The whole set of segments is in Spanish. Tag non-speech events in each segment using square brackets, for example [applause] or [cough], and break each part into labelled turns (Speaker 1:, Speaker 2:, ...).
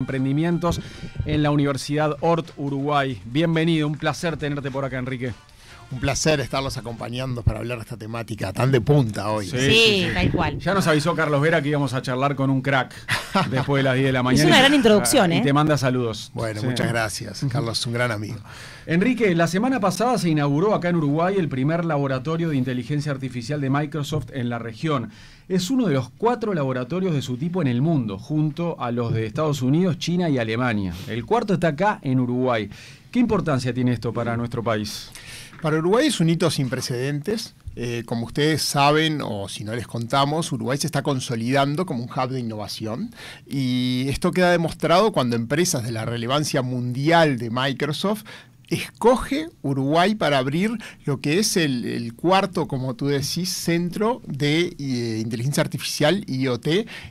Speaker 1: Emprendimientos en la Universidad ort Uruguay. Bienvenido, un placer tenerte por acá, Enrique. Un placer estarlos acompañando para hablar de esta temática tan de punta hoy. Sí, tal cual. Ya nos avisó Carlos Vera que íbamos a charlar con un crack [laughs] después de las 10 de la mañana. Es una gran introducción, ah, ¿eh? Y te manda saludos. Bueno, muchas gracias. Carlos un gran amigo. Enrique, la semana pasada se inauguró acá en Uruguay el primer laboratorio de inteligencia artificial de Microsoft en la región. Es uno de los cuatro laboratorios de su tipo en el mundo, junto a los de Estados Unidos, China y Alemania. El cuarto está acá, en Uruguay. ¿Qué importancia tiene esto para nuestro país? Para Uruguay es un hito sin precedentes. Eh, como ustedes saben, o si no les
Speaker 2: contamos, Uruguay se está consolidando como un hub de innovación y esto queda demostrado cuando empresas de la relevancia mundial de Microsoft escoge Uruguay para abrir lo que es el, cuarto, como tú decís, centro de eh, inteligencia artificial IoT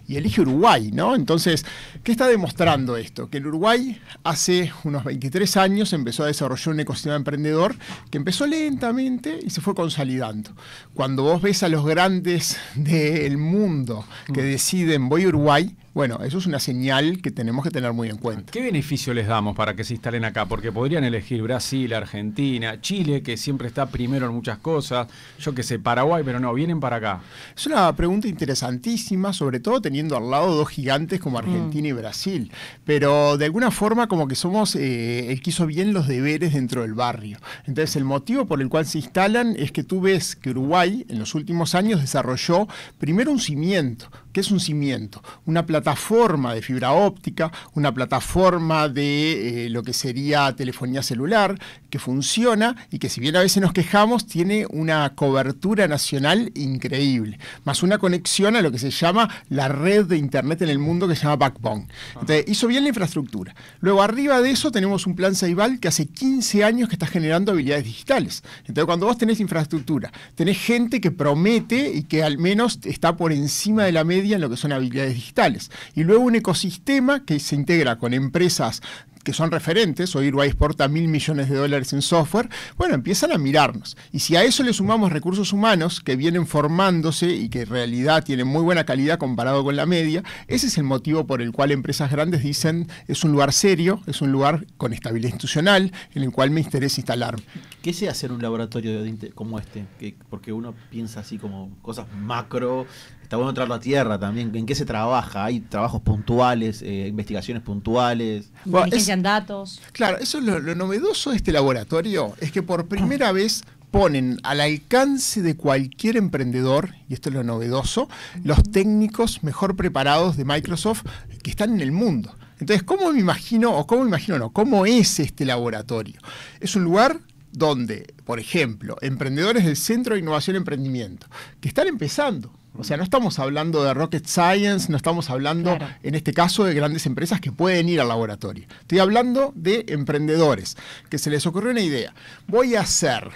Speaker 2: y elige Uruguay, ¿no? Entonces, ¿qué está demostrando esto? Que el Uruguay hace unos 23 años empezó a desarrollar un ecosistema emprendedor que empezó lentamente y se fue consolidando. Cuando vos ves a los grandes del mundo que mm. deciden voy a Uruguay, bueno, eso es una señal que tenemos que tener
Speaker 1: muy en cuenta. ¿Qué beneficio les damos para que se instalen acá? Porque podrían elegir Brasil, Argentina, Chile, que siempre está primero en muchas cosas, yo qué sé, Paraguay, pero no, vienen para acá. Es una pregunta interesantísima, sobre todo teniendo al lado dos gigantes como Argentina y mm. Brasil.
Speaker 2: Pero de alguna forma como que somos eh, el que hizo bien los deberes dentro del barrio. Entonces el motivo por el cual se instalan es que tú ves que Uruguay en los últimos años desarrolló primero un cimiento, que es un cimiento, una plataforma de fibra óptica, una plataforma de eh, lo que sería telefonía celular, que funciona y que si bien a veces nos quejamos, tiene una cobertura nacional increíble, más una conexión a lo que se llama la red de Internet en el mundo que se llama Backbone. Entonces, hizo bien la infraestructura. Luego, arriba de eso, tenemos un plan Saibal que hace 15 años que está generando habilidades digitales. Entonces, cuando vos tenés infraestructura, tenés gente que promete y que al menos está por encima de la media en lo que son habilidades digitales. Y luego un ecosistema que se integra con empresas que son referentes, hoy Uruguay exporta mil millones de dólares en software, bueno, empiezan a mirarnos. Y si a eso le sumamos recursos humanos que vienen formándose y que en realidad tienen muy buena calidad comparado con la media, ese es el motivo por el cual empresas grandes dicen es un lugar serio, es un lugar con estabilidad institucional en el cual me interesa instalarme.
Speaker 3: ¿Qué se hace en un laboratorio como este? porque uno piensa así como cosas macro, Está bueno traerlo a tierra también. ¿En qué se trabaja? ¿Hay trabajos puntuales, eh, investigaciones puntuales? Bueno,
Speaker 4: datos.
Speaker 3: Claro, eso es lo, novedoso de este laboratorio. Es que por
Speaker 2: primera vez ponen al alcance de cualquier emprendedor, y esto es lo novedoso, los técnicos mejor preparados de Microsoft que están en el mundo. Entonces, ¿cómo me imagino, o cómo me imagino no, cómo es este laboratorio? Es un lugar donde, por ejemplo, emprendedores del Centro de Innovación y Emprendimiento, que están empezando, o sea, no estamos hablando de rocket science, no estamos hablando, en este caso, de grandes empresas que pueden ir al laboratorio. Estoy hablando de emprendedores que se les ocurrió una idea. Voy a hacer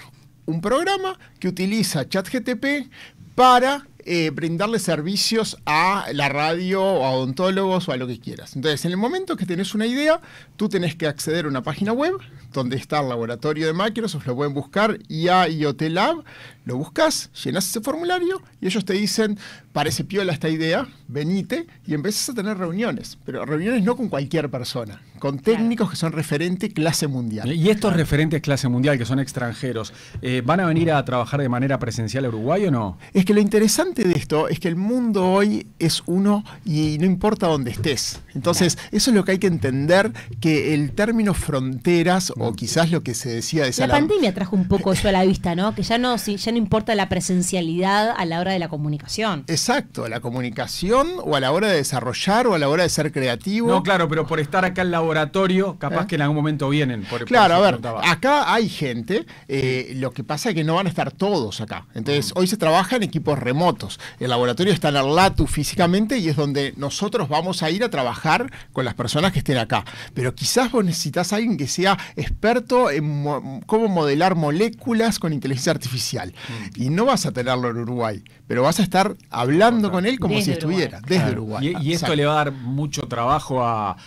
Speaker 2: un programa que utiliza ChatGTP para eh, brindarle servicios a la radio o a odontólogos o a lo que quieras. Entonces, en el momento que tenés una idea, tú tenés que acceder a una página web donde está el laboratorio de Microsoft, lo pueden buscar, IA Lab, lo buscas, llenas ese formulario y ellos te dicen, parece piola esta idea, venite y empiezas a tener reuniones, pero reuniones no con cualquier
Speaker 1: persona, con técnicos que son referente clase mundial. Y estos referentes clase mundial que son extranjeros, eh, ¿van a venir a trabajar de manera presencial a Uruguay o no? Es que lo interesante de esto es que el mundo hoy es uno y no importa dónde estés. Entonces, eso es lo que hay que
Speaker 2: entender, que el término fronteras, o quizás lo que se decía de esa... La pandemia
Speaker 4: trajo un poco eh, eso a la vista, ¿no? Que ya no, ya no importa la presencialidad a la hora de la comunicación.
Speaker 2: Exacto, la comunicación o a la hora de desarrollar o a la hora de ser creativo. No,
Speaker 1: claro, pero por estar acá en laboratorio, capaz ¿Eh? que en algún momento vienen. claro, a ver,
Speaker 2: acá hay gente, eh, lo que pasa es que no van a estar todos acá. Entonces, mm. hoy se trabaja en equipos remotos. El laboratorio está en el físicamente y es donde nosotros vamos a ir a trabajar con las personas que estén acá. Pero quizás vos necesitas a alguien que sea experto en cómo modelar moléculas con inteligencia artificial. Mm. Y no vas a tenerlo en Uruguay, pero vas a estar hablando con él como si estuviera, desde Uruguay. Y, esto le
Speaker 1: va a dar mucho trabajo a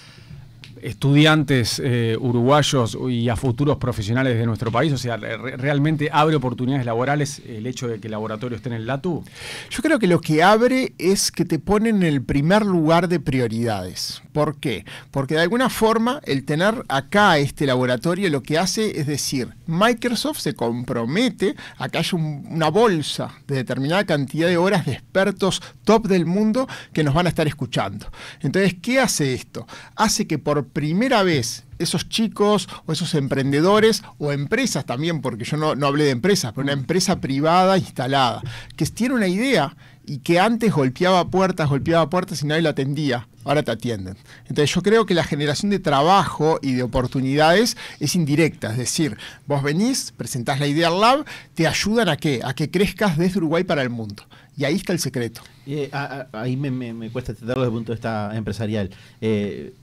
Speaker 1: estudiantes eh, uruguayos y a futuros profesionales de nuestro país? O sea, ¿realmente abre oportunidades laborales el hecho de que el laboratorio esté en el LATU? Yo creo que lo que abre es que te ponen en el primer lugar de prioridades. ¿Por qué? Porque de
Speaker 2: alguna forma el tener acá este laboratorio lo que hace es decir, Microsoft se compromete a que haya una bolsa de determinada cantidad de horas de expertos top del mundo que nos van a estar escuchando. Entonces, ¿qué hace esto? Hace que por primera vez esos chicos o esos emprendedores o empresas también, porque yo no, hablé de empresas, pero una empresa privada instalada, que tiene una idea y que antes golpeaba puertas, golpeaba puertas y nadie la atendía. Ahora te atienden. Entonces yo creo que la generación de trabajo y de oportunidades es indirecta. Es decir, vos venís, presentás
Speaker 3: la idea al lab, te ayudan a qué? A que crezcas desde Uruguay para el mundo. Y ahí está el secreto. Eh, ahí me, cuesta tratarlo desde el punto de vista empresarial. Eh,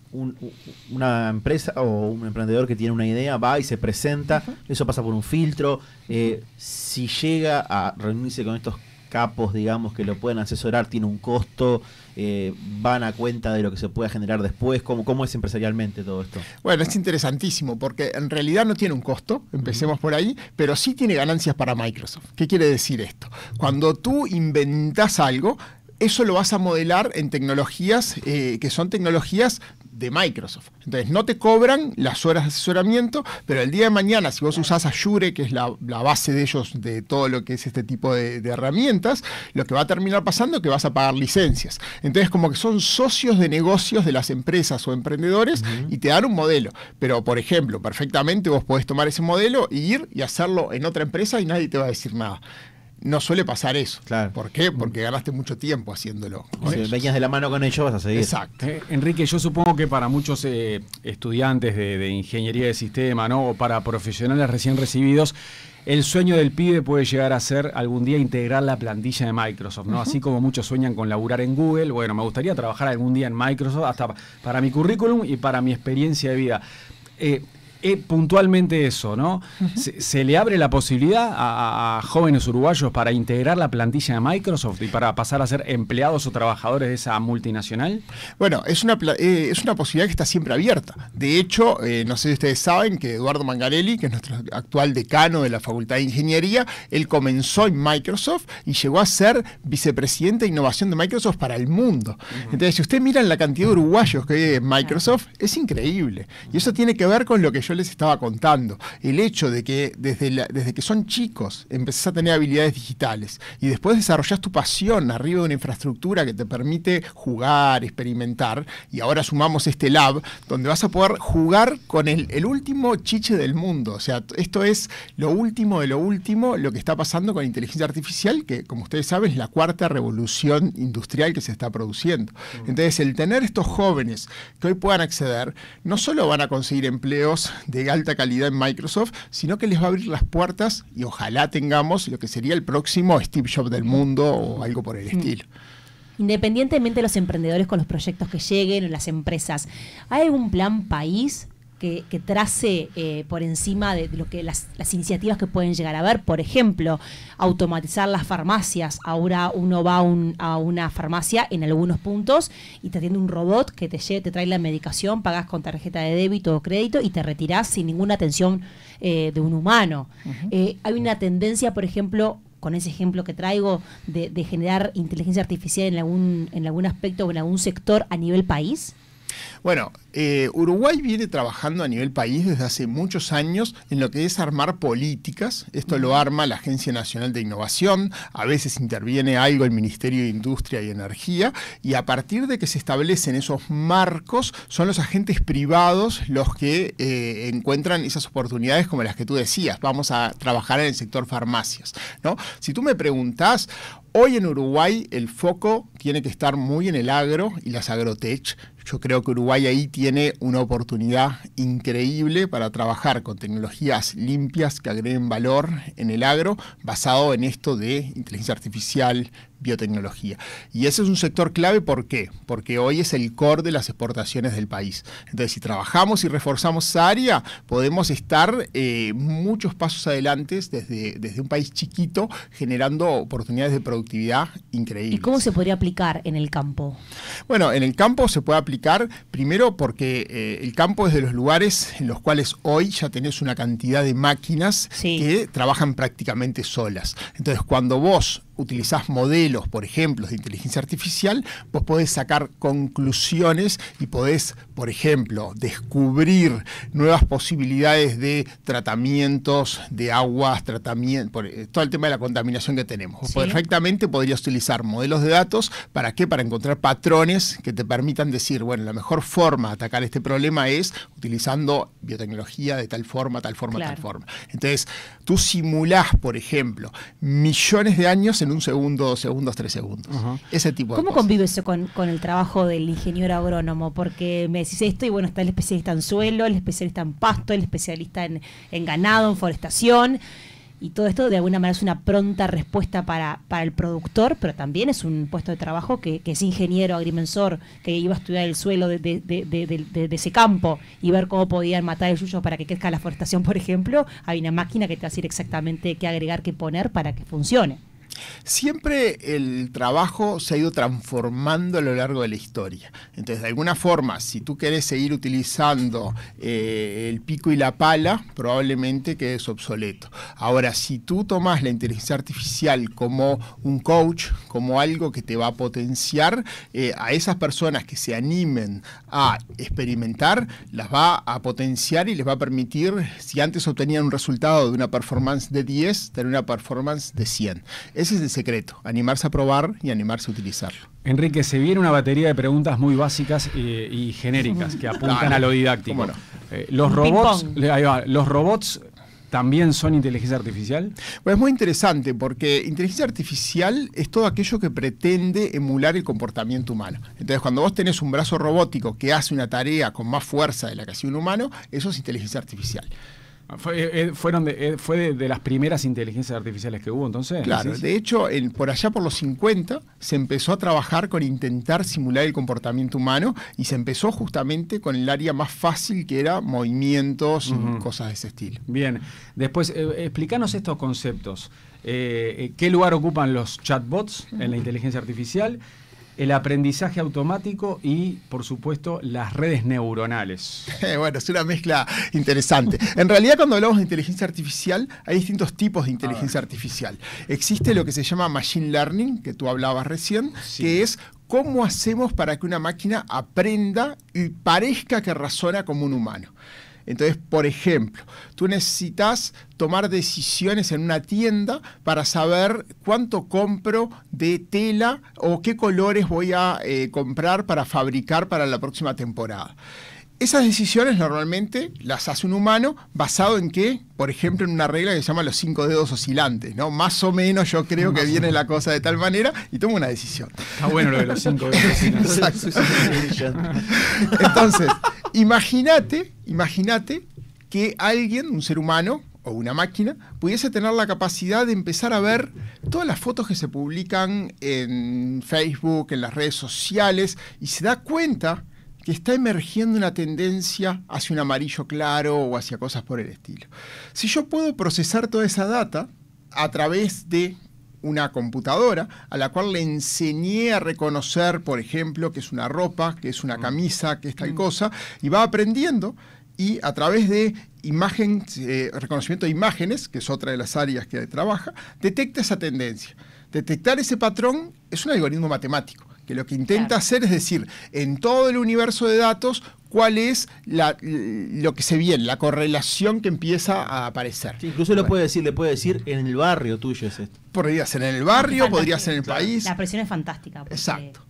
Speaker 3: una empresa o un emprendedor que tiene una idea va y se presenta, eso pasa por un filtro. Eh, si llega a reunirse con estos capos, digamos, que lo pueden asesorar, tiene un costo, eh, van a cuenta de lo que se pueda generar después, ¿Cómo, ¿cómo es empresarialmente todo esto? Bueno, es interesantísimo porque en realidad no tiene un costo, empecemos
Speaker 2: por ahí, pero sí tiene ganancias para Microsoft. ¿Qué quiere decir esto? Cuando tú inventas algo, eso lo vas a modelar en tecnologías eh, que son tecnologías de Microsoft. Entonces no te cobran las horas de asesoramiento, pero el día de mañana, si vos usás Azure, que es la, base de ellos de todo lo que es este tipo de, herramientas, lo que va a terminar pasando es que vas a pagar licencias. Entonces como que son socios de negocios de las empresas o emprendedores y te dan un modelo. Pero por ejemplo, perfectamente vos podés tomar ese modelo e ir y hacerlo en otra empresa y nadie te va a decir nada no suele pasar eso. ¿Por qué? Porque ganaste mucho tiempo haciéndolo. Si venías
Speaker 1: de la mano con ellos, vas a seguir. Exacto. Eh, Enrique, yo supongo que para muchos eh, estudiantes de, ingeniería de sistema, ¿no? O para profesionales recién recibidos, el sueño del pibe puede llegar a ser algún día integrar la plantilla de Microsoft, ¿no? Así como muchos sueñan con laburar en Google, bueno, me gustaría trabajar algún día en Microsoft, hasta para mi currículum y para mi experiencia de vida. Eh, eh, puntualmente eso, ¿no? se, le abre la posibilidad a, jóvenes uruguayos para integrar la plantilla de Microsoft y para pasar a ser empleados o trabajadores de esa multinacional? Bueno, es una, eh, es una posibilidad que está siempre
Speaker 2: abierta. De hecho, eh, no sé si ustedes saben que Eduardo Mangarelli, que es nuestro actual decano de la Facultad de Ingeniería, él comenzó en Microsoft y llegó a ser vicepresidente de innovación de Microsoft para el mundo. Entonces, si ustedes miran la cantidad de uruguayos que hay en Microsoft, es increíble. Y eso tiene que ver con lo que yo les estaba contando. El hecho de que desde, desde que son chicos empezás a tener habilidades digitales y después desarrollas tu pasión arriba de una infraestructura que te permite jugar, experimentar, y ahora sumamos este lab donde vas a poder jugar con el, el último chiche del mundo. O sea, esto es lo último de lo último, lo que está pasando con inteligencia artificial, que como ustedes saben es la cuarta revolución industrial que se está produciendo. Mm. Entonces, el tener estos jóvenes que hoy puedan acceder, no solo van a conseguir empleos de alta calidad en Microsoft, sino que les va a abrir las puertas y ojalá tengamos lo que sería el próximo Steve Jobs del mundo o algo por el mm. estilo.
Speaker 4: Independientemente de los emprendedores con los proyectos que lleguen o las empresas, ¿hay algún plan país que, trace eh, por encima de, lo que las, iniciativas que pueden llegar a haber. Por ejemplo, automatizar las farmacias. Ahora uno va a una farmacia en algunos puntos y te atiende un robot que te, te trae la medicación, pagas con tarjeta de débito o crédito y te retirás sin ninguna atención eh, de un humano. Eh, hay una tendencia, por ejemplo, con ese ejemplo que traigo de, de generar inteligencia artificial en algún, en algún aspecto o en algún sector a nivel país?
Speaker 2: Bueno, eh, Uruguay viene trabajando a nivel país desde hace muchos años en lo que es armar políticas. Esto lo arma la Agencia Nacional de Innovación, a veces interviene algo el Ministerio de Industria y Energía, y a partir de que se establecen esos marcos, son los agentes privados los que eh, encuentran esas oportunidades como las que tú decías. Vamos a trabajar en el sector farmacias. ¿no? Si tú me preguntás, Hoy en Uruguay el foco tiene que estar muy en el agro y las agrotech, yo creo que Uruguay ahí tiene una oportunidad increíble para trabajar con tecnologías limpias que agreguen valor en el agro basado en esto de inteligencia artificial, biotecnología. Y ese es un sector clave, ¿por qué? Porque hoy es el core de las exportaciones del país. Entonces, si trabajamos y reforzamos esa área, podemos estar eh, muchos pasos adelante desde, desde un país chiquito, generando oportunidades de productividad increíbles. ¿Y
Speaker 4: cómo se podría aplicar en el campo?
Speaker 2: Bueno, en el campo se puede aplicar primero porque eh, el campo es de los lugares en los cuales hoy ya tenés una cantidad de máquinas que trabajan prácticamente solas. Entonces, cuando vos utilizás modelos, por ejemplo, de inteligencia artificial, vos podés sacar conclusiones y podés, por ejemplo, descubrir nuevas posibilidades de tratamientos de aguas, tratamiento, eh, todo el tema de la contaminación que tenemos. Perfectamente podrías utilizar modelos de datos, ¿para qué? Para encontrar patrones que te permitan decir, bueno, la mejor forma de atacar este problema es utilizando biotecnología de tal forma, tal forma, tal forma. Entonces, Tú simulás, por ejemplo, millones de años en un segundo, dos segundos, tres segundos. Ese tipo de ¿Cómo convive
Speaker 4: eso con, con, el trabajo del ingeniero agrónomo? Porque me decís esto y bueno, está el especialista en suelo, el especialista en pasto, el especialista en, en ganado, en forestación y todo esto de alguna manera es una pronta respuesta para, para el productor, pero también es un puesto de trabajo que, es ingeniero, agrimensor, que iba a estudiar el suelo de, ese campo y ver cómo podían matar el suyo para que crezca la forestación, por ejemplo. Hay una máquina que te va a decir exactamente qué agregar, qué poner para que funcione.
Speaker 2: Siempre el trabajo se ha ido transformando a lo largo de la historia. Entonces, de alguna forma, si tú quieres seguir utilizando eh, el pico y la pala, probablemente quedes obsoleto. Ahora, si tú tomas la inteligencia artificial como un coach, como algo que te va a potenciar, eh, a esas personas que se animen a experimentar, las va a potenciar y les va a permitir, si antes obtenían un resultado de una performance de 10, tener una performance de 100. Ese es el secreto, animarse a probar y animarse a utilizarlo.
Speaker 1: Enrique, se viene una batería de preguntas muy básicas eh, y genéricas que apuntan a lo didáctico. Eh, los, robots, los robots también son inteligencia artificial? Pues es muy interesante porque inteligencia artificial es todo aquello que pretende
Speaker 2: emular el comportamiento humano. Entonces, cuando vos tenés un brazo robótico que hace una tarea con más fuerza
Speaker 1: de la que hace un humano, eso es inteligencia artificial. Fue, eh, eh, fueron de, eh, fue de, las primeras inteligencias artificiales que hubo entonces. Claro, de hecho, por allá por los 50 se empezó a
Speaker 2: trabajar con intentar simular el comportamiento humano y se empezó justamente con el área más
Speaker 1: fácil que era movimientos, y cosas de ese estilo. Bien, después explícanos estos conceptos. ¿Qué lugar ocupan los chatbots en la inteligencia artificial? el aprendizaje automático y, por supuesto, las redes neuronales. [laughs] Eh, bueno, es una mezcla interesante. En realidad, cuando hablamos de inteligencia artificial, hay distintos
Speaker 2: tipos de inteligencia ah. artificial. Existe lo que se llama Machine Learning, que tú hablabas recién, que es cómo hacemos para que una máquina aprenda y parezca que razona como un humano. Entonces, por ejemplo, tú necesitas tomar decisiones en una tienda para saber cuánto compro de tela o qué colores voy a eh, comprar para fabricar para la próxima temporada. Esas decisiones normalmente las hace un humano basado en qué, por ejemplo, en una regla que se llama los cinco dedos oscilantes, ¿no? Más o menos yo creo que viene la cosa de tal manera y toma una decisión. Está bueno lo de los cinco dedos [laughs] oscilantes. Entonces, imagínate, imagínate que alguien, un ser humano, o una máquina, pudiese tener la capacidad de empezar a ver todas las fotos que se publican en Facebook, en las redes sociales, y se da cuenta que está emergiendo una tendencia hacia un amarillo claro o hacia cosas por el estilo. Si yo puedo procesar toda esa data a través de una computadora a la cual le enseñé a reconocer, por ejemplo, que es una ropa, que es una mm. camisa, que es tal mm. cosa, y va aprendiendo y a través de eh, reconocimiento de imágenes, que es otra de las áreas que trabaja, detecta esa tendencia. Detectar ese patrón es un algoritmo matemático lo que intenta hacer es decir, en todo el universo de datos, cuál es la, lo que se viene, la correlación que empieza a aparecer. incluso lo puede decir, le puede
Speaker 3: decir en el barrio tuyo es esto. Podría ser en el
Speaker 2: barrio, podría ser en el país.
Speaker 4: La presión es fantástica.
Speaker 2: Exacto.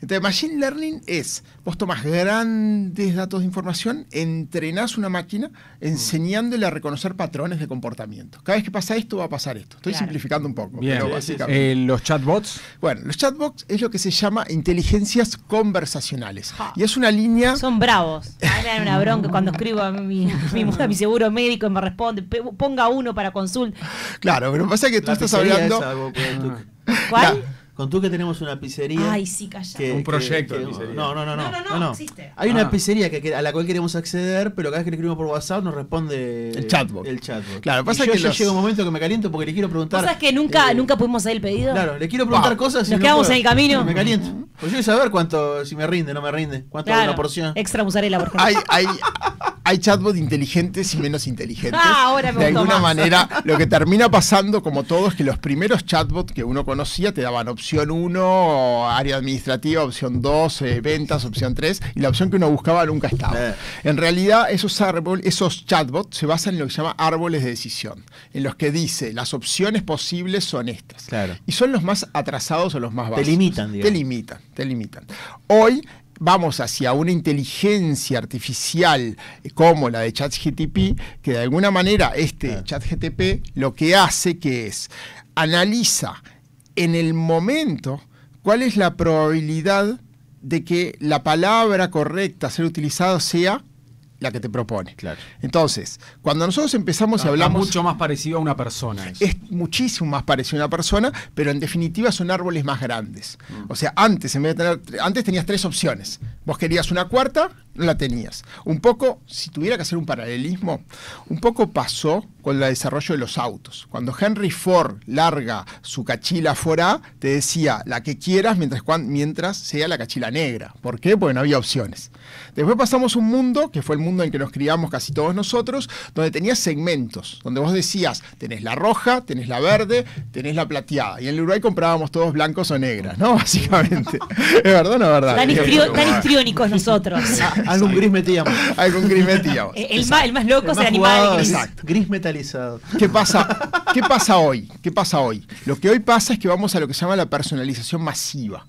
Speaker 2: Entonces, Machine Learning es, vos tomás grandes datos de información, entrenás una máquina enseñándole a reconocer patrones de comportamiento. Cada vez que pasa esto, va a pasar esto. Estoy simplificando un poco. Pero básicamente.
Speaker 1: Eh, los chatbots. Bueno, los chatbots es lo que
Speaker 2: se
Speaker 4: llama inteligencias conversacionales. Ah. Y es una línea... Son bravos. A una bronca cuando escribo a mi, mi, mi, seguro médico y me responde, ponga uno para consulta.
Speaker 3: Claro, pero pasa que tú estás hablando... Ah. ¿Cuál? Con tú que tenemos una pizzería. Ay, sí, calla. un proyecto de pizzería. No, no, no, no. No, no, existe. Hay una ah. pizzería que, a la cual queremos acceder, pero cada vez que le escribimos por WhatsApp nos responde. El chatbot. El chatbot. Claro, pasa yo que ya llega un momento que me caliento porque le quiero preguntar. ¿Sabes que nunca, eh,
Speaker 4: nunca pudimos hacer el pedido? Claro, le quiero preguntar cosas. Y nos quedamos en el camino. Me
Speaker 3: caliento. Pues yo quiero saber cuánto, si me rinde, no me rinde. ¿Cuánto es una porción? Extra musarela, por ejemplo. Hay, hay,
Speaker 2: hay chatbots inteligentes y menos inteligentes. Ah, ahora de alguna manera, [laughs] lo que termina pasando, como todo, es que los primeros chatbots que uno conocía te daban opción 1, área administrativa, opción 2, eh, ventas, opción 3, y la opción que uno buscaba nunca estaba. Eh. En realidad, esos árboles, esos chatbots se basan en lo que se llama árboles de decisión, en los que dice las opciones posibles son estas. Y son los más atrasados o los más básicos. Te limitan, digamos. Te limitan, te limitan. Hoy vamos hacia una inteligencia artificial eh, como la de ChatGTP, que de alguna manera este ChatGTP lo que hace que es analiza en el momento cuál es la probabilidad de que la palabra correcta a ser utilizada sea la que te propone. Claro. Entonces, cuando nosotros empezamos y hablamos. Es
Speaker 1: mucho más parecido a una persona.
Speaker 2: Es muchísimo más parecido a una persona, pero en definitiva son árboles más grandes. O sea, antes, en vez de tener. Antes tenías tres opciones. Vos querías una cuarta, no la tenías. Un poco, si tuviera que hacer un paralelismo, un poco pasó con el desarrollo de los autos. Cuando Henry Ford larga su cachila fuera te decía la que quieras mientras, mientras sea la cachila negra. ¿Por qué? Porque no había opciones. Después pasamos un mundo, que fue el mundo en que nos criamos casi todos nosotros, donde tenías segmentos, donde vos decías, tenés la roja, tenés la verde, tenés la plateada. Y en el Uruguay comprábamos todos blancos o negras, ¿no? [laughs] Básicamente.
Speaker 3: ¿Es verdad o no es verdad? Tan,
Speaker 4: histriónicos nosotros. [laughs] Algún gris metíamos. [laughs] Algún gris el, más, el más loco se animaba Exacto.
Speaker 3: Gris metalizado.
Speaker 4: ¿Qué pasa? ¿Qué
Speaker 2: pasa hoy? ¿Qué pasa hoy? Lo que hoy pasa es que vamos a lo que se llama la personalización masiva.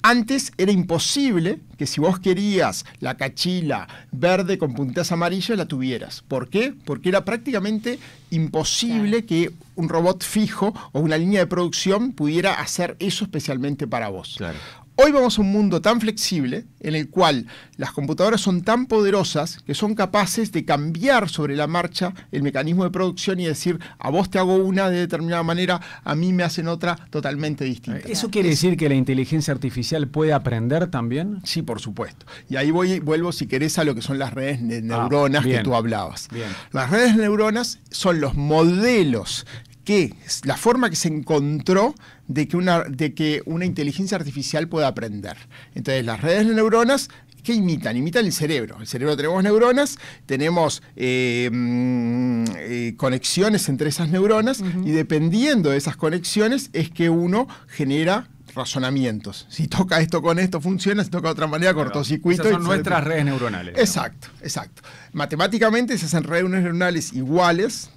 Speaker 2: Antes era imposible que si vos querías la cachila verde con puntas amarillas la tuvieras. ¿Por qué? Porque era prácticamente imposible que un robot fijo o una línea de producción pudiera hacer eso especialmente para vos. Claro. Hoy vamos a un mundo tan flexible en el cual las computadoras son tan poderosas que son capaces de cambiar sobre la marcha el mecanismo de producción y decir, a vos te hago una de determinada manera, a mí me hacen otra totalmente distinta. ¿Eso quiere decir
Speaker 1: que la inteligencia artificial
Speaker 2: puede aprender también? Sí, por supuesto. Y ahí voy, vuelvo, si querés, a lo que son las redes ah, neuronas que tú hablabas. Las redes neuronas son los modelos que la forma que se encontró de que una, de que una inteligencia artificial pueda aprender. Entonces, las redes de neuronas ¿Qué imitan? Imitan el cerebro. El cerebro tenemos neuronas, tenemos eh, mm, eh, conexiones entre esas neuronas y dependiendo de esas conexiones es que uno genera razonamientos. Si toca esto con esto funciona, si toca de otra manera cortocircuito. Esas son nuestras redes neuronales. Exacto, exacto. Matemáticamente se hacen redes neuronales iguales,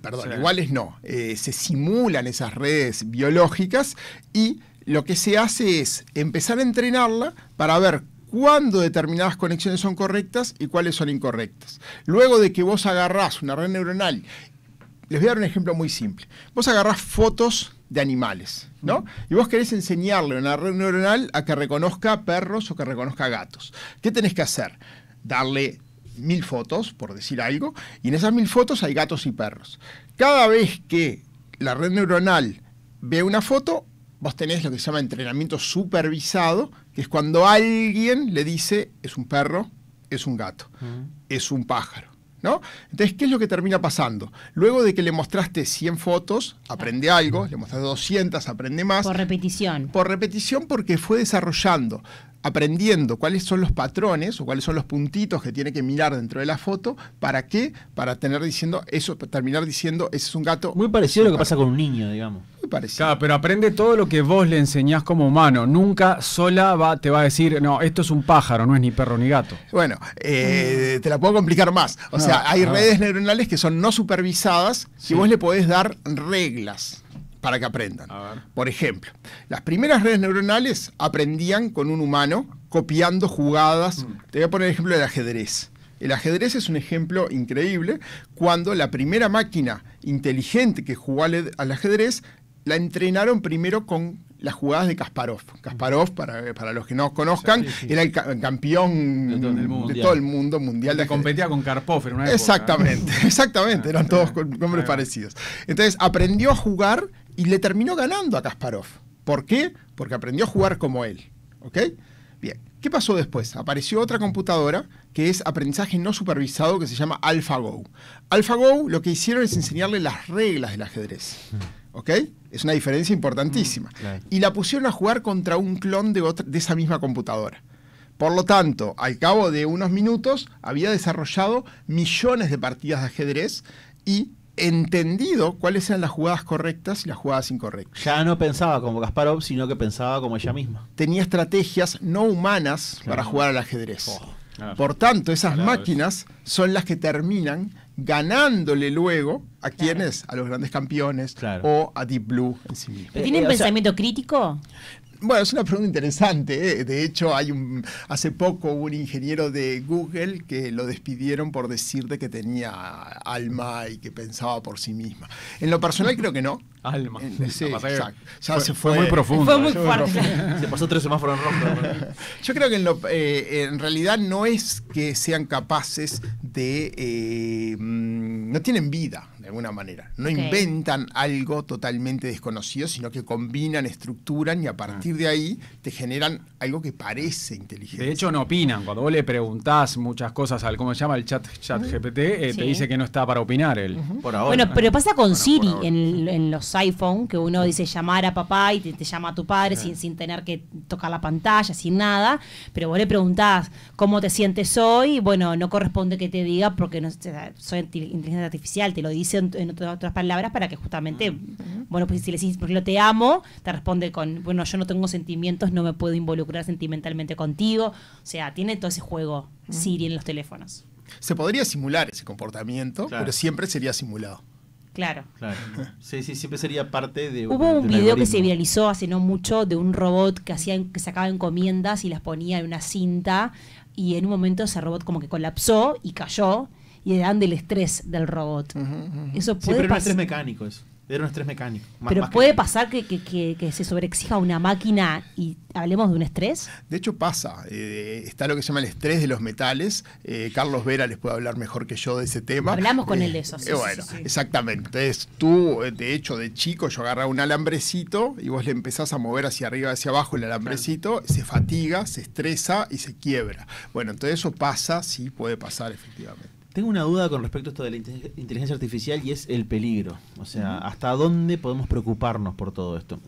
Speaker 2: perdón, iguales no, eh, se simulan esas redes biológicas y lo que se hace es empezar a entrenarla para ver cuándo determinadas conexiones son correctas y cuáles son incorrectas. Luego de que vos agarrás una red neuronal, les voy a dar un ejemplo muy simple. Vos agarrás fotos de animales, ¿no? Y vos querés enseñarle a una red neuronal a que reconozca perros o que reconozca gatos. ¿Qué tenés que hacer? Darle mil fotos, por decir algo, y en esas mil fotos hay gatos y perros. Cada vez que la red neuronal ve una foto, vos tenés lo que se llama entrenamiento supervisado, que es cuando alguien le dice, es un perro, es un gato, es un pájaro. ¿No? Entonces, ¿qué es lo que termina pasando? Luego de que le mostraste 100 fotos, aprende algo, le mostraste 200, aprende más. Por repetición. Por repetición porque fue desarrollando aprendiendo cuáles son los patrones o cuáles son los puntitos que tiene que mirar dentro de la foto, ¿para qué? Para tener diciendo eso, terminar diciendo, ese es un gato. Muy parecido a lo que pasa
Speaker 1: con un niño, digamos. Muy parecido. Claro, pero aprende todo lo que vos le enseñás como humano. Nunca sola va, te va a decir, no, esto es un pájaro, no es ni perro ni gato. Bueno, eh, te la puedo complicar más. O sea, hay redes neuronales que son no supervisadas y vos le podés dar
Speaker 2: reglas para que aprendan. Por ejemplo, las primeras redes neuronales aprendían con un humano copiando jugadas. Mm. Te voy a poner el ejemplo del ajedrez. El ajedrez es un ejemplo increíble cuando la primera máquina inteligente que jugó al, ajedrez la entrenaron primero con las jugadas de Kasparov. Kasparov, mm. para, los que no conozcan, era el, campeón de todo el mundo mundial. De competía
Speaker 1: con Karpov en una época, ¿eh? Exactamente,
Speaker 2: [laughs] exactamente, eran ah, todos ah, nombres parecidos. Entonces aprendió a jugar y le terminó ganando a Kasparov. ¿Por qué? Porque aprendió a jugar como él. Bien. ¿Qué pasó después? Apareció otra computadora que es aprendizaje no supervisado que se llama AlphaGo. AlphaGo lo que hicieron es enseñarle las reglas del ajedrez. Hmm. Es una diferencia importantísima. Hmm, y la pusieron a jugar contra un clon de, de esa misma computadora. Por lo tanto, al cabo de unos minutos había desarrollado millones de partidas de ajedrez y entendido cuáles eran las jugadas correctas y las jugadas incorrectas. Ya no pensaba
Speaker 3: como Gasparov, sino que pensaba como ella misma. Tenía
Speaker 2: estrategias no humanas para jugar al ajedrez. Oh, Por tanto, esas máquinas son las que terminan ganándole luego a quienes, a los grandes campeones o a Deep Blue en ¿Tienen eh, eh, pensamiento crítico? Bueno, es una pregunta interesante. ¿eh? De hecho, hay un, hace poco un ingeniero de Google que lo despidieron por decirte que tenía alma y que pensaba por sí misma. En lo personal creo que no. [laughs] Alma. sí, exacto. Ya se fue, muy profundo. Fue muy ¿eh? fuerte. [laughs] Se pasó tres semáforos en rojo. [laughs] Yo creo que eh, en, realidad no es que sean capaces de... Mm, no tienen vida alguna manera. No inventan algo totalmente desconocido, sino que combinan, estructuran y a partir de ahí te generan
Speaker 1: algo que parece inteligente. De hecho, no opinan. Cuando vos le preguntás muchas cosas al, ¿cómo se llama? El chat, chat GPT, eh, te dice que no está para opinar él. Por ahora. Bueno, pero
Speaker 4: pasa con Siri en, los iPhone, que uno dice llamar a papá y te, llama a tu padre sin, sin tener que tocar la pantalla, sin nada. Pero vos le preguntás cómo te sientes hoy, bueno, no corresponde que te diga porque no, soy inteligencia artificial, te lo dice en, otras palabras para que justamente, ah, bueno, pues si le dices, por ejemplo, te amo, te responde con, bueno, yo no tengo sentimientos, no me puedo involucrar sentimentalmente contigo. O sea, tiene todo ese juego Siri en los teléfonos.
Speaker 2: Se podría simular ese comportamiento, pero siempre sería simulado. Claro. Sí, sí, siempre
Speaker 3: sería parte de. Hubo un, video que se
Speaker 4: viralizó hace no mucho de un robot que hacía, que sacaba encomiendas y las ponía en una cinta y en un momento ese robot como que colapsó y cayó y dan del estrés del robot. Eso puede ser. pero estrés
Speaker 3: mecánico eso. Era un estrés mecánico. pero puede
Speaker 4: pasar que, se sobreexija una máquina y hablemos de un estrés.
Speaker 2: De hecho pasa. Eh, está lo que se llama el estrés de los metales. Eh, Carlos Vera les puede hablar mejor que yo de ese tema. Hablamos con eh, él de eso. exactamente. Entonces tú, de hecho, de chico yo agarraba un alambrecito y vos le empezás a mover hacia arriba, hacia abajo el alambrecito, se fatiga, se estresa y se quiebra. Bueno, entonces eso pasa, sí puede pasar
Speaker 3: efectivamente. Tengo una duda con respecto a esto de la inteligencia artificial y es el peligro. O sea, ¿hasta dónde podemos preocuparnos por todo esto?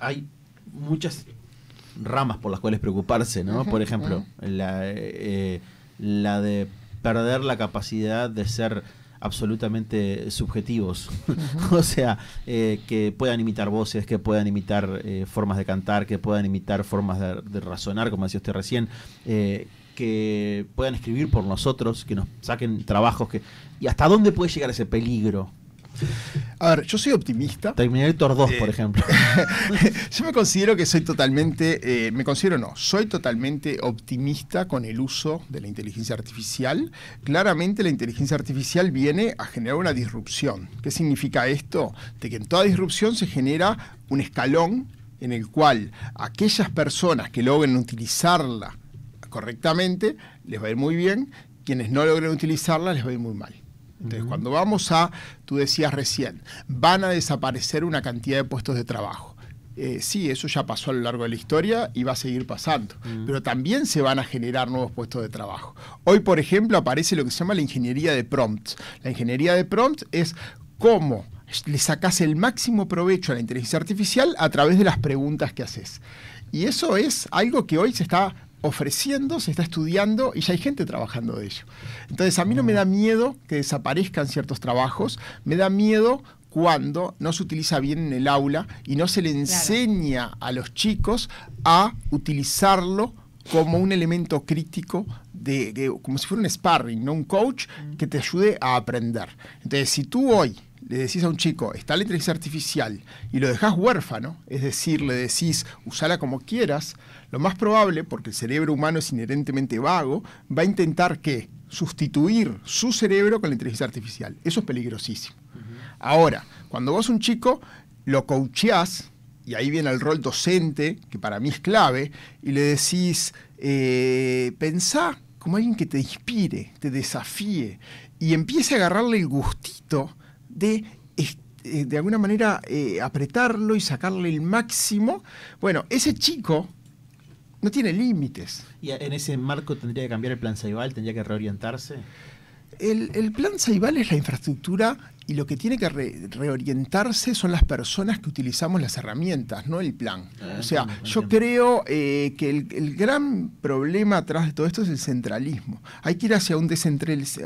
Speaker 3: hay muchas ramas por las cuales preocuparse, ¿no? por ejemplo, eh, eh, la, de perder la capacidad de ser absolutamente subjetivos. [laughs] o sea, eh, que puedan imitar voces, que puedan imitar formas de cantar, que puedan imitar formas de, razonar, como decía usted recién, que puedan escribir por nosotros, que nos saquen trabajos. Que, ¿Y hasta dónde puede llegar ese peligro? A ver, yo soy optimista. Terminator 2, por ejemplo. [laughs] yo me considero que soy totalmente, eh, me
Speaker 2: considero no, soy totalmente optimista con el uso de la inteligencia artificial. Claramente la inteligencia artificial viene a generar una disrupción. ¿Qué significa esto? De que en toda disrupción se genera un escalón en el cual aquellas personas que logren utilizarla correctamente, les va a ir muy bien. Quienes no logren utilizarla, les va a ir muy mal. Entonces, cuando vamos a, tú decías recién, van a desaparecer una cantidad de puestos de trabajo. Eh, sí, eso ya pasó a lo largo de la historia y va a seguir pasando, pero también se van a generar nuevos puestos de trabajo. Hoy, por ejemplo, aparece lo que se llama la ingeniería de prompts. La ingeniería de prompts es cómo le sacas el máximo provecho a la inteligencia artificial a través de las preguntas que haces. Y eso es algo que hoy se está ofreciendo, se está estudiando y ya hay gente trabajando de ello. Entonces a mí no me da miedo que desaparezcan ciertos trabajos, me da miedo cuando no se utiliza bien en el aula y no se le enseña a los chicos a utilizarlo como un elemento crítico de, como si fuera un sparring, no un coach mm. que te ayude a aprender. Entonces, si tú hoy le decís a un chico, está la inteligencia artificial, y lo dejas huérfano, es decir, le decís, usala como quieras, lo más probable, porque el cerebro humano es inherentemente vago, va a intentar que sustituir su cerebro con la inteligencia artificial. Eso es peligrosísimo. Ahora, cuando vos un chico lo coacheás, y ahí viene el rol docente, que para mí es clave, y le decís, eh, pensá como alguien que te inspire, te desafíe, y empiece a agarrarle el gustito eh, de alguna manera eh, apretarlo y sacarle el máximo. Bueno, ese chico
Speaker 3: no tiene límites. ¿Y en ese marco tendría que cambiar el plan Saibal? ¿Tendría que reorientarse?
Speaker 2: El, el plan Saibal es la infraestructura y lo que tiene que reorientarse son las personas que utilizamos las herramientas, no el plan. Ah, o sea, yo creo eh, que el, gran problema atrás de todo esto es el centralismo. Hay que ir hacia un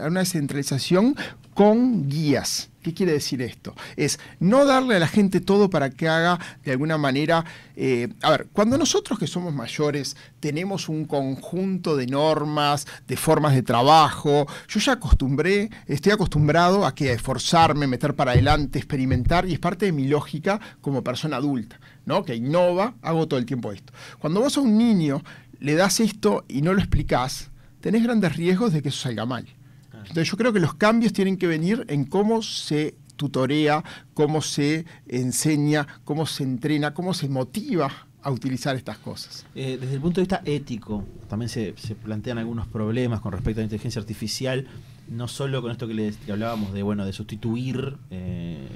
Speaker 2: una descentralización con guías. ¿Qué quiere decir esto? Es no darle a la gente todo para que haga de alguna manera... Eh, a ver, cuando nosotros que somos mayores tenemos un conjunto de normas, de formas de trabajo, yo ya acostumbré, estoy acostumbrado a que a esforzar me meter para adelante, experimentar, y es parte de mi lógica como persona adulta, ¿no? Que innova, hago todo el tiempo esto. Cuando vos a un niño le das esto y no lo explicás, tenés grandes riesgos de que eso salga mal. Entonces yo creo que los cambios tienen que venir en cómo se tutorea, cómo se
Speaker 3: enseña, cómo se entrena, cómo se motiva a utilizar estas cosas. Eh, desde el punto de vista ético, también se, se, plantean algunos problemas con respecto a la inteligencia artificial no solo con esto que les hablábamos de bueno de sustituir eh,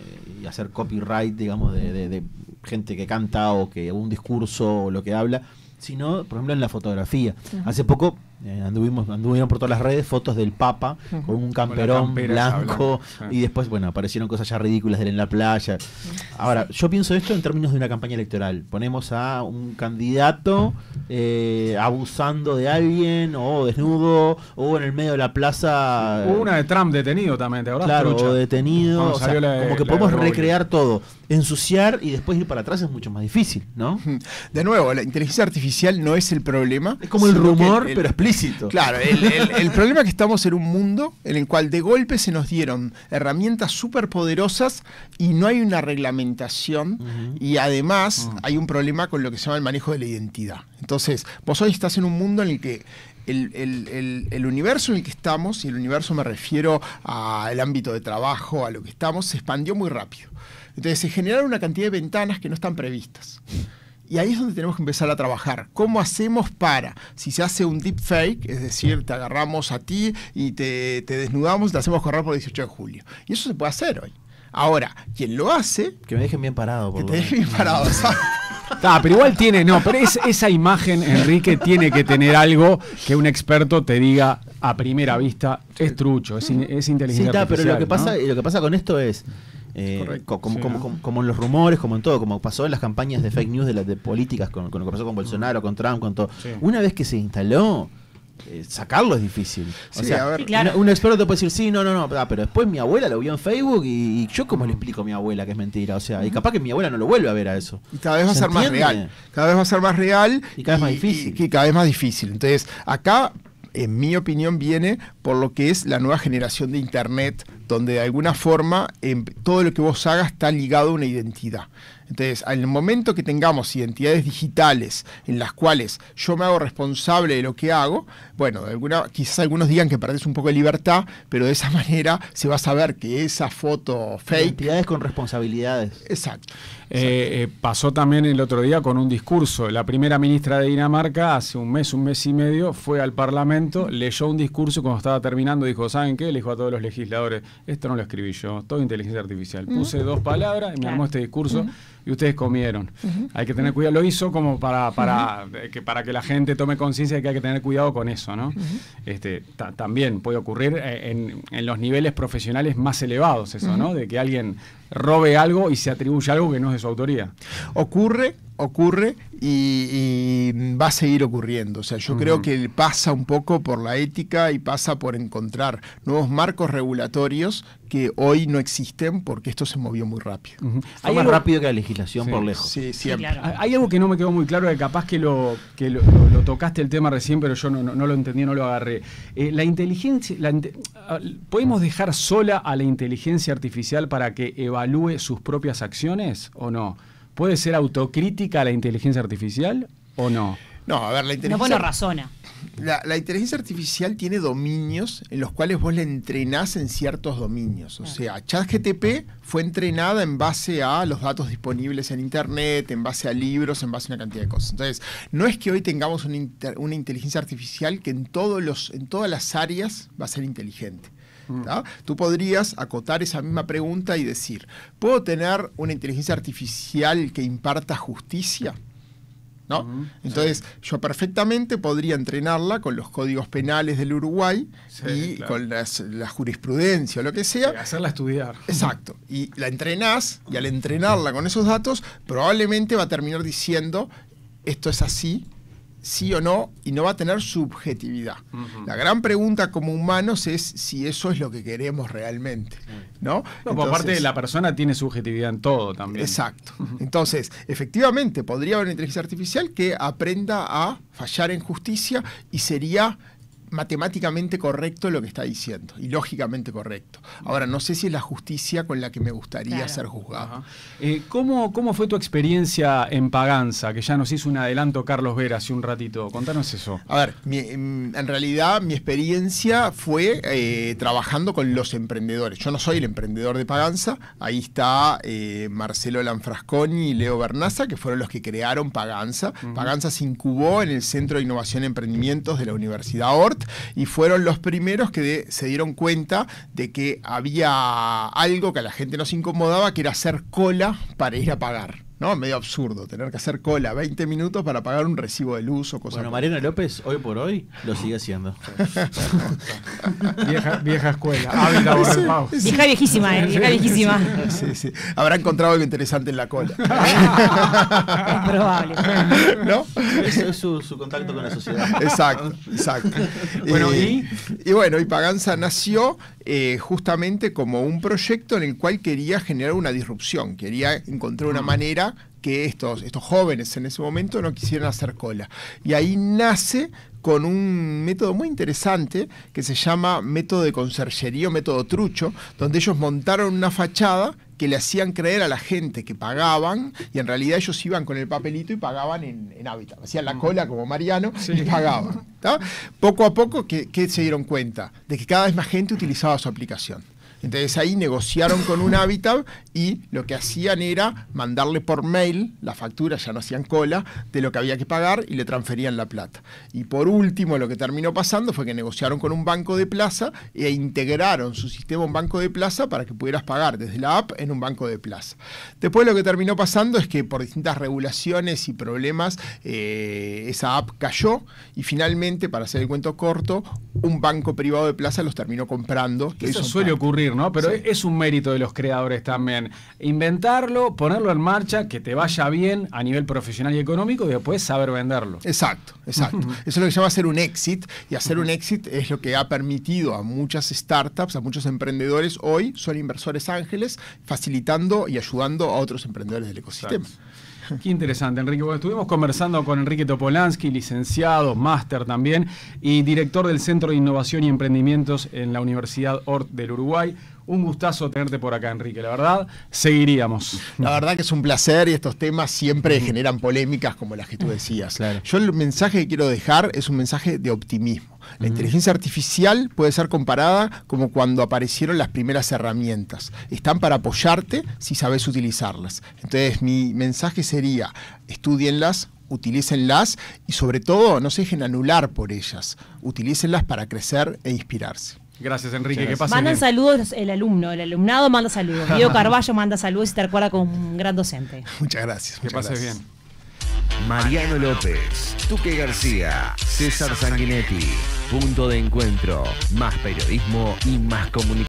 Speaker 3: y hacer copyright digamos de, gente que canta o que un discurso o lo que habla sino por ejemplo en la fotografía hace poco eh, anduvimos, anduvieron por todas las redes fotos del Papa con un camperón blanco ah. y después, bueno, aparecieron cosas ya ridículas de él en la playa. Ahora, yo pienso esto en términos de una campaña electoral. Ponemos a un candidato eh, abusando de alguien o desnudo o en el medio de la plaza. Hubo una de Trump detenido también, ¿te Claro, o detenido. como que podemos recrear todo. Ensuciar y después ir para atrás es mucho más difícil, ¿no? [laughs] De nuevo, la inteligencia artificial no
Speaker 2: es el problema. Es como el rumor, pero explica Claro, el, problema es que estamos en un mundo en el cual de golpe se nos dieron herramientas súper poderosas y no hay una reglamentación y además hay un problema con lo que se llama el manejo de la identidad. Entonces, vos hoy estás en un mundo en el que el, el, universo en el que estamos, y el universo me refiero al ámbito de trabajo, a lo que estamos, se expandió muy rápido. Entonces se generaron una cantidad de ventanas que no están previstas. Y ahí es donde tenemos que empezar a trabajar. ¿Cómo hacemos para, si se hace un deepfake, es decir, te agarramos a ti y te, desnudamos desnudamos, te hacemos correr por el 18 de julio? Y eso se puede hacer hoy. Ahora, quien lo hace... Que
Speaker 1: me dejen bien parado. Por que
Speaker 2: te dejen bien parado, ¿sabes?
Speaker 1: [laughs] pero igual tiene, no, pero esa imagen, Enrique, tiene que tener algo que un experto te diga a primera vista, es trucho,
Speaker 3: es, in, es inteligente. Sí, pero lo que, pasa, lo que pasa con esto es, eh, como, en los rumores, como en todo, como pasó en las campañas de fake news de, las políticas, con, lo que pasó con mm. Bolsonaro, con Trump, con todo. Una vez que se instaló, eh, sacarlo es difícil. sea, Un, experto puede decir, sí, no, no, no, ah, pero después mi abuela lo vio en Facebook y, yo cómo le explico a mi abuela que es mentira. O sea, y mm. capaz que mi abuela no lo vuelve a ver a eso. Y cada vez va a ser más real. Cada vez va a ser más real. Y cada vez más
Speaker 2: difícil. y cada vez más difícil. Entonces, acá en mi opinión, viene por lo que es la nueva generación de Internet, donde de alguna forma em, todo lo que vos hagas está ligado a una identidad. Entonces, al momento que tengamos identidades digitales en las cuales yo me hago responsable de lo que hago, bueno, quizás algunos digan que perdés un poco de libertad,
Speaker 1: pero de esa [laughs] manera se va a saber que esa foto fake. Identidades con responsabilidades. Exacto. Eh, eh, pasó también el otro día con un discurso. La primera ministra de Dinamarca, hace un mes, un mes y medio, fue al Parlamento, leyó un discurso cuando estaba terminando, dijo, ¿saben qué? Le dijo a todos los legisladores, esto no lo escribí yo, todo inteligencia artificial. Puse dos palabras y me armó este discurso y ustedes comieron. Hay que tener cuidado, lo hizo como para, eh, para, que, la gente tome conciencia de que hay que tener cuidado con eso, ¿no? este, también puede ocurrir eh, en, en, los niveles profesionales más elevados eso, ¿no? De que alguien robe algo y se atribuye algo que no es de su autoría. Ocurre ocurre y, va a seguir
Speaker 2: ocurriendo. O sea, yo creo que pasa un poco por la ética y pasa por encontrar nuevos marcos regulatorios que hoy no existen porque esto se movió muy rápido.
Speaker 1: Hay más algo... rápido
Speaker 3: que la legislación por lejos.
Speaker 1: Hay algo que no me quedó muy claro, capaz que lo, que lo, tocaste el tema recién, pero yo no, lo entendí, no lo agarré. Eh, la inteligencia, ah, ¿podemos dejar sola a la inteligencia artificial para que evalúe sus propias acciones o no? ¿Puede ser autocrítica la inteligencia artificial o no? No, a ver, la
Speaker 2: inteligencia. No, bueno, razona.
Speaker 1: La, inteligencia artificial tiene dominios en los cuales vos la
Speaker 2: entrenás en ciertos dominios. O sea, ChatGTP fue entrenada en base a los datos disponibles en Internet, en base a libros, en base a una cantidad de cosas. Entonces, no es que hoy tengamos una, una inteligencia artificial que en, todos los, en todas las áreas va a ser inteligente. Tú podrías acotar esa misma pregunta y decir, ¿puedo tener una inteligencia artificial que imparta justicia? ¿No? Entonces, yo perfectamente podría entrenarla con los códigos penales del Uruguay y con la jurisprudencia o lo que sea. hacerla estudiar. Exacto. Y la entrenás, y al entrenarla con esos datos, probablemente va a terminar diciendo esto es así sí o no y no va a tener subjetividad. La gran pregunta como humanos es si eso es lo que queremos realmente. ¿no? Por parte pues aparte la
Speaker 1: persona tiene subjetividad en todo también.
Speaker 2: Exacto. Entonces, efectivamente, podría haber una inteligencia artificial que aprenda a fallar en justicia y sería matemáticamente correcto lo que está diciendo y
Speaker 1: lógicamente correcto. Ahora, no sé si es la justicia con la que me gustaría ser juzgado. Eh, ¿cómo, ¿Cómo fue tu experiencia en Paganza? Que ya nos hizo un adelanto Carlos Vera hace un ratito. Contanos eso. A
Speaker 2: ver, em, en realidad mi experiencia fue eh, trabajando con los emprendedores. Yo no soy el emprendedor de Paganza. Ahí está eh, Marcelo Lanfrasconi y Leo Bernaza, que fueron los que crearon Paganza. Paganza se incubó en el Centro de Innovación y Emprendimientos de la Universidad Ort y fueron los primeros que se dieron cuenta de que había algo que a la gente nos incomodaba, que era hacer cola para ir a pagar. ¿no? Medio absurdo tener que hacer cola 20 minutos para pagar un recibo de luz o cosas. Bueno,
Speaker 3: Mariano López, hoy por hoy, lo sigue haciendo. vieja, vieja escuela. Ávila, sí, sí. Vieja viejísima, ¿eh? Vieja viejísima. Sí, sí. Habrá encontrado algo interesante
Speaker 2: en la cola. es probable. [laughs] ¿No?
Speaker 4: Eso es su, su,
Speaker 2: contacto
Speaker 3: con la sociedad. Exacto,
Speaker 2: exacto. bueno, y, y bueno, y Paganza nació eh, justamente como un proyecto en el cual quería generar una disrupción, quería encontrar una mm. manera que estos, estos jóvenes en ese momento no quisieran hacer cola. Y ahí nace con un método muy interesante que se llama método de conserjería o método trucho, donde ellos montaron una fachada que le hacían creer a la gente que pagaban y en realidad ellos iban con el papelito y pagaban en, hábitat. Hacían la cola como Mariano y [laughs] pagaban. Poco a poco, que se dieron cuenta? De que cada vez más gente utilizaba su aplicación. Entonces ahí negociaron con un hábitat y lo que hacían era mandarle por mail la factura, ya no hacían cola, de lo que había que pagar y le transferían la plata. Y por último, lo que terminó pasando fue que negociaron con un banco de plaza e integraron su sistema a un banco de plaza para que pudieras pagar desde la app en un banco de plaza. Después lo que terminó pasando es que por distintas regulaciones y problemas eh, esa app cayó y finalmente, para hacer el cuento corto, un banco privado de plaza los terminó comprando.
Speaker 1: eso suele ocurrir ¿no? Pero es un mérito de los creadores también. Inventarlo, ponerlo en marcha, que te vaya bien a nivel profesional y económico y después saber venderlo. Exacto, exacto. Eso es lo que se llama hacer un exit. Y hacer un exit es lo que ha permitido a muchas startups,
Speaker 2: a muchos emprendedores hoy, son inversores ángeles, facilitando y ayudando a otros
Speaker 1: emprendedores del ecosistema. Qué interesante, Enrique. estuvimos conversando con Enrique Topolansky, licenciado, máster también, y director del Centro de Innovación y Emprendimientos en la Universidad Ort del Uruguay. Un gustazo tenerte por acá, Enrique. La verdad, seguiríamos. La verdad que es un placer y estos temas siempre generan polémicas como las que tú decías.
Speaker 2: Yo el mensaje que quiero dejar es un mensaje de optimismo. La mm. inteligencia artificial puede ser comparada como cuando aparecieron las primeras herramientas. Están para apoyarte si sabes utilizarlas. Entonces mi mensaje sería, estudienlas, utilícenlas y sobre todo no se dejen anular por ellas. Utilícenlas para crecer e inspirarse.
Speaker 1: Gracias, Enrique.
Speaker 2: que
Speaker 4: Mandan bien. saludos el alumno, el alumnado manda saludos. Diego [laughs] Carballo manda saludos y te recuerda como un gran docente. Muchas gracias. Que pases bien.
Speaker 3: Mariano López, Tuque García, César Sanguinetti. Punto de encuentro, más periodismo y
Speaker 1: más comunicación.